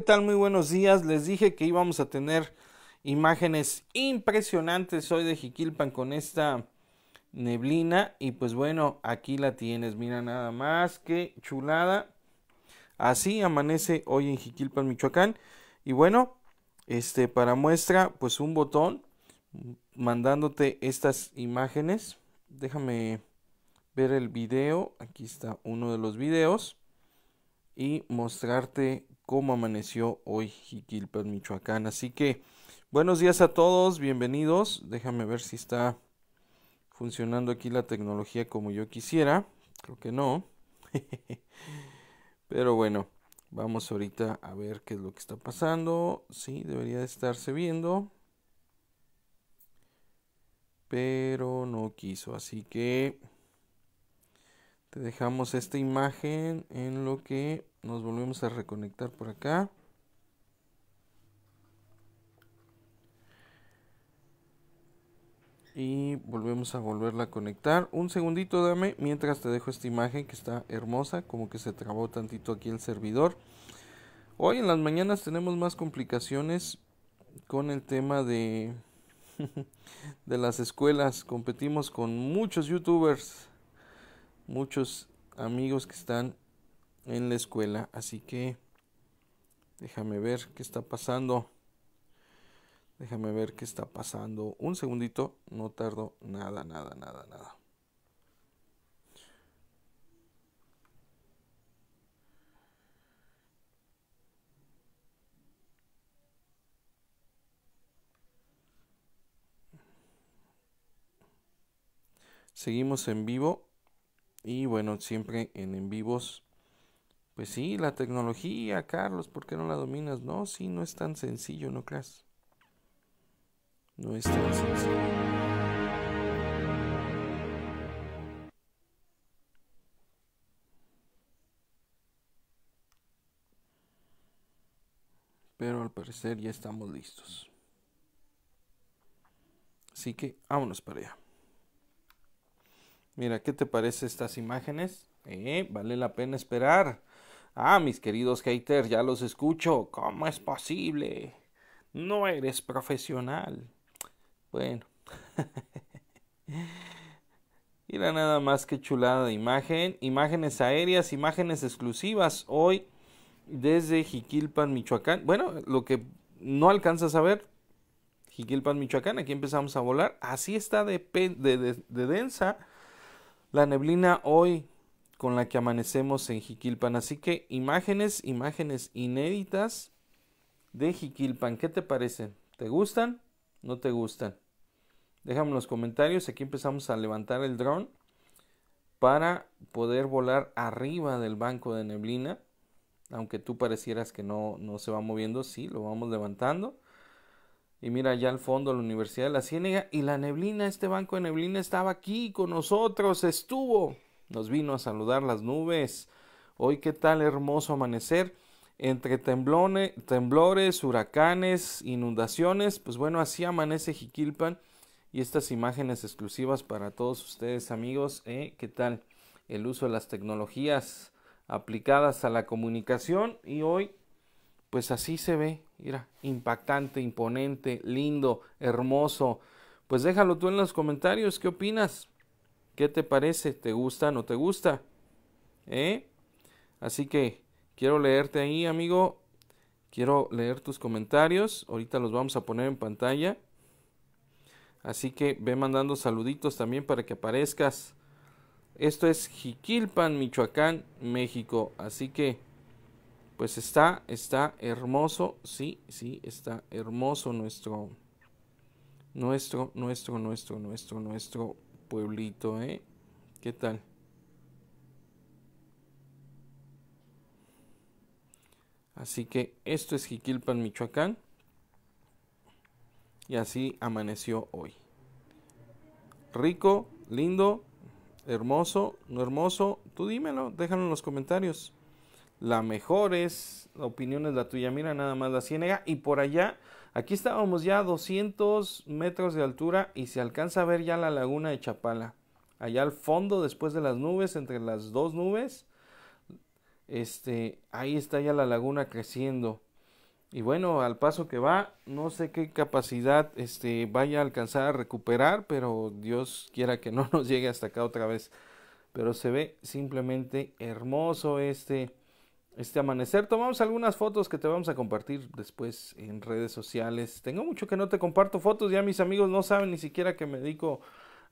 tal? Muy buenos días. Les dije que íbamos a tener imágenes impresionantes hoy de Jiquilpan con esta neblina. Y pues bueno, aquí la tienes. Mira nada más, que chulada. Así amanece hoy en Jiquilpan, Michoacán. Y bueno, este para muestra, pues un botón mandándote estas imágenes. Déjame ver el video. Aquí está uno de los videos. Y mostrarte cómo amaneció hoy Jiquilpan, Michoacán. Así que buenos días a todos, bienvenidos. Déjame ver si está funcionando aquí la tecnología como yo quisiera. Creo que no. Pero bueno, vamos ahorita a ver qué es lo que está pasando. Sí, debería de estarse viendo. Pero no quiso, así que te dejamos esta imagen en lo que nos volvemos a reconectar por acá. Y volvemos a volverla a conectar. Un segundito dame mientras te dejo esta imagen que está hermosa. Como que se trabó tantito aquí el servidor. Hoy en las mañanas tenemos más complicaciones con el tema de, de las escuelas. Competimos con muchos youtubers, muchos amigos que están en la escuela. Así que déjame ver qué está pasando. Déjame ver qué está pasando. Un segundito, no tardo nada, nada, nada, nada. Seguimos en vivo y bueno, siempre en en vivos pues sí, la tecnología, Carlos, ¿por qué no la dominas? No, sí, no es tan sencillo, ¿no creas? No es tan sencillo. pero al parecer ya estamos listos. Así que vámonos para allá. Mira, ¿qué te parece estas imágenes? Eh, vale la pena esperar. Ah, mis queridos haters, ya los escucho. ¿Cómo es posible? No eres profesional. Bueno. Mira nada más que chulada de imagen. Imágenes aéreas, imágenes exclusivas hoy desde Jiquilpan, Michoacán. Bueno, lo que no alcanzas a ver, Jiquilpan, Michoacán, aquí empezamos a volar. Así está de densa la neblina hoy con la que amanecemos en Jiquilpan. Así que imágenes, imágenes inéditas de Jiquilpan. ¿Qué te parecen? ¿Te gustan? ¿No te gustan? Déjame en los comentarios. Aquí empezamos a levantar el dron para poder volar arriba del banco de neblina. Aunque tú parecieras que no, no se va moviendo, sí, lo vamos levantando. Y mira allá al fondo la Universidad de la Ciénega y la neblina, este banco de neblina estaba aquí con nosotros, estuvo nos vino a saludar las nubes. Hoy qué tal hermoso amanecer. Entre temblores, huracanes, inundaciones, pues bueno, así amanece Jiquilpan y estas imágenes exclusivas para todos ustedes amigos. ¿eh? ¿Qué tal el uso de las tecnologías aplicadas a la comunicación? Y hoy, pues así se ve, mira, impactante, imponente, lindo, hermoso. Pues déjalo tú en los comentarios, ¿qué opinas? ¿Qué te parece? ¿Te gusta? ¿No te gusta? ¿Eh? Así que quiero leerte ahí, amigo. Quiero leer tus comentarios. Ahorita los vamos a poner en pantalla. Así que ve mandando saluditos también para que aparezcas. Esto es Jiquilpan, Michoacán, México. Así que, pues está, está hermoso. Sí, sí, está hermoso nuestro, nuestro, nuestro, nuestro, nuestro, nuestro pueblito, ¿eh? ¿Qué tal? Así que esto es Jiquilpan, Michoacán. Y así amaneció hoy. Rico, lindo, hermoso, no hermoso. Tú dímelo, déjalo en los comentarios la mejor es, la opinión es la tuya, mira nada más la ciénega y por allá, aquí estábamos ya a 200 metros de altura y se alcanza a ver ya la laguna de Chapala, allá al fondo después de las nubes, entre las dos nubes, este, ahí está ya la laguna creciendo. Y bueno, al paso que va, no sé qué capacidad este, vaya a alcanzar a recuperar, pero Dios quiera que no nos llegue hasta acá otra vez. Pero se ve simplemente hermoso este, este amanecer. Tomamos algunas fotos que te vamos a compartir después en redes sociales. Tengo mucho que no te comparto fotos, ya mis amigos no saben ni siquiera que me dedico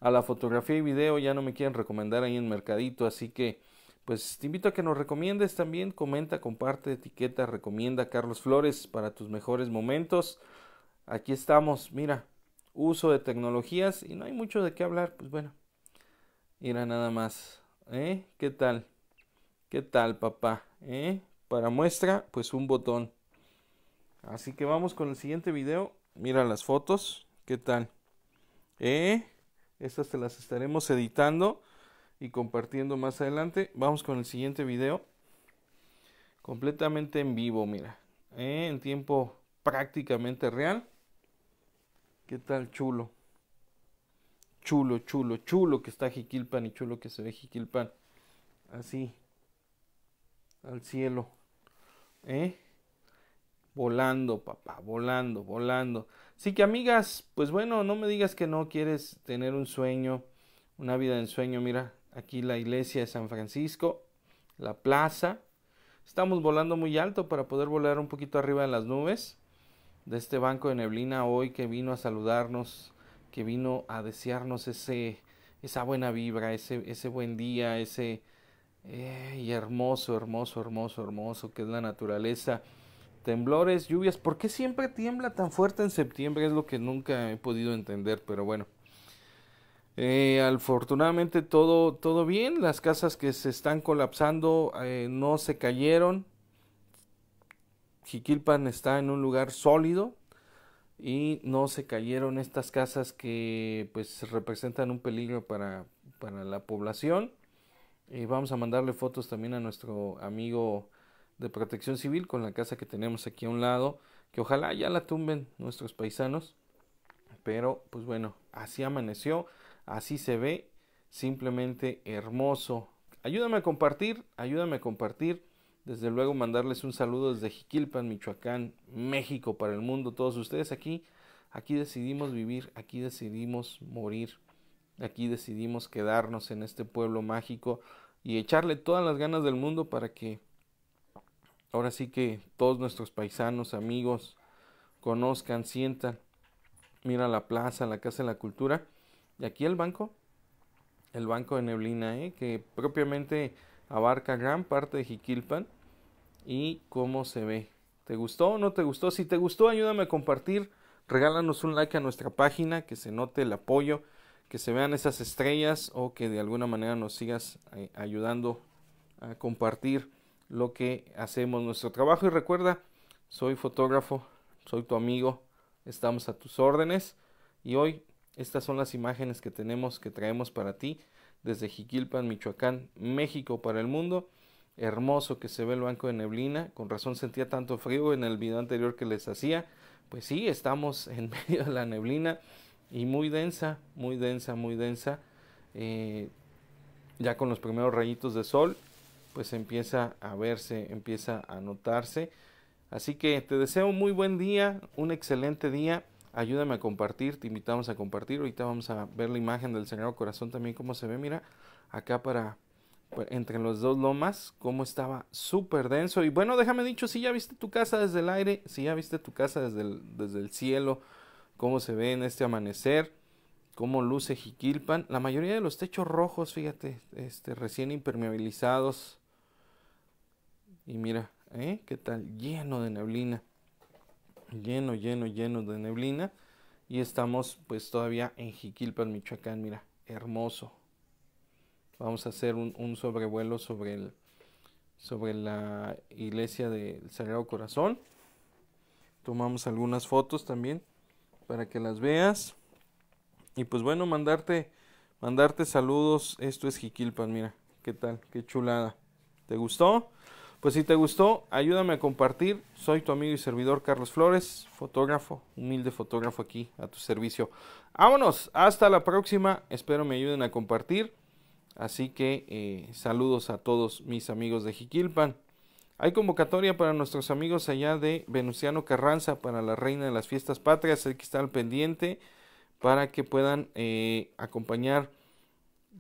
a la fotografía y video, ya no me quieren recomendar ahí en Mercadito, así que pues te invito a que nos recomiendes también, comenta, comparte, etiqueta, recomienda Carlos Flores para tus mejores momentos. Aquí estamos, mira, uso de tecnologías y no hay mucho de qué hablar, pues bueno, mira nada más, ¿eh? ¿Qué tal? ¿Qué tal, papá? ¿Eh? Para muestra, pues un botón. Así que vamos con el siguiente video. Mira las fotos. ¿Qué tal? ¿Eh? Estas te las estaremos editando y compartiendo más adelante. Vamos con el siguiente video. Completamente en vivo, mira. ¿Eh? En tiempo prácticamente real. ¿Qué tal, chulo? Chulo, chulo, chulo que está Jiquilpan y chulo que se ve Jiquilpan. Así al cielo. ¿Eh? Volando, papá, volando, volando. Así que amigas, pues bueno, no me digas que no quieres tener un sueño, una vida en sueño. Mira, aquí la iglesia de San Francisco, la plaza. Estamos volando muy alto para poder volar un poquito arriba de las nubes de este banco de neblina hoy que vino a saludarnos, que vino a desearnos ese, esa buena vibra, ese, ese buen día, ese, eh, y hermoso, hermoso, hermoso, hermoso que es la naturaleza. Temblores, lluvias, ¿por qué siempre tiembla tan fuerte en septiembre? Es lo que nunca he podido entender, pero bueno. Eh, afortunadamente todo, todo bien, las casas que se están colapsando eh, no se cayeron. Jiquilpan está en un lugar sólido y no se cayeron estas casas que pues representan un peligro para, para la población y eh, vamos a mandarle fotos también a nuestro amigo de protección civil con la casa que tenemos aquí a un lado, que ojalá ya la tumben nuestros paisanos. Pero pues bueno, así amaneció, así se ve, simplemente hermoso. Ayúdame a compartir, ayúdame a compartir. Desde luego mandarles un saludo desde Jiquilpan, Michoacán, México para el mundo, todos ustedes aquí. Aquí decidimos vivir, aquí decidimos morir. Aquí decidimos quedarnos en este pueblo mágico y echarle todas las ganas del mundo para que ahora sí que todos nuestros paisanos, amigos, conozcan, sientan. Mira la plaza, la Casa de la Cultura. Y aquí el banco, el banco de Neblina, ¿eh? que propiamente abarca gran parte de Jiquilpan. Y cómo se ve. ¿Te gustó o no te gustó? Si te gustó, ayúdame a compartir. Regálanos un like a nuestra página, que se note el apoyo que se vean esas estrellas o que de alguna manera nos sigas eh, ayudando a compartir lo que hacemos, nuestro trabajo. Y recuerda, soy fotógrafo, soy tu amigo, estamos a tus órdenes. Y hoy estas son las imágenes que tenemos, que traemos para ti desde Jiquilpan, Michoacán, México para el mundo. Hermoso que se ve el banco de neblina. Con razón sentía tanto frío en el video anterior que les hacía. Pues sí, estamos en medio de la neblina y muy densa, muy densa, muy densa. Eh, ya con los primeros rayitos de sol, pues empieza a verse, empieza a notarse. Así que te deseo un muy buen día, un excelente día. Ayúdame a compartir, te invitamos a compartir. Ahorita vamos a ver la imagen del Señor Corazón también, cómo se ve. Mira, acá para pues, entre los dos lomas, cómo estaba súper denso. Y bueno, déjame dicho, si ya viste tu casa desde el aire, si ya viste tu casa desde desde el cielo, cómo se ve en este amanecer, cómo luce Jiquilpan. La mayoría de los techos rojos, fíjate, este, recién impermeabilizados. Y mira, ¿eh? ¿Qué tal? Lleno de neblina. Lleno, lleno, lleno de neblina. Y estamos pues todavía en Jiquilpan, Michoacán. Mira, hermoso. Vamos a hacer un, un sobrevuelo sobre, el, sobre la iglesia del Sagrado Corazón. Tomamos algunas fotos también para que las veas. Y pues bueno, mandarte, mandarte saludos. Esto es Jiquilpan, mira, qué tal, qué chulada. ¿Te gustó? Pues si te gustó, ayúdame a compartir. Soy tu amigo y servidor Carlos Flores, fotógrafo, humilde fotógrafo aquí a tu servicio. Vámonos, hasta la próxima. Espero me ayuden a compartir. Así que eh, saludos a todos mis amigos de Jiquilpan. Hay convocatoria para nuestros amigos allá de Venustiano Carranza para la reina de las fiestas patrias. Hay que estar pendiente para que puedan eh, acompañar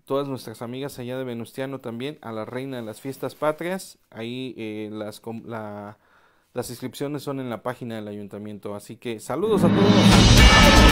todas nuestras amigas allá de Venustiano también a la reina de las fiestas patrias. Ahí eh, las, las inscripciones son en la página del ayuntamiento. Así que saludos a todos.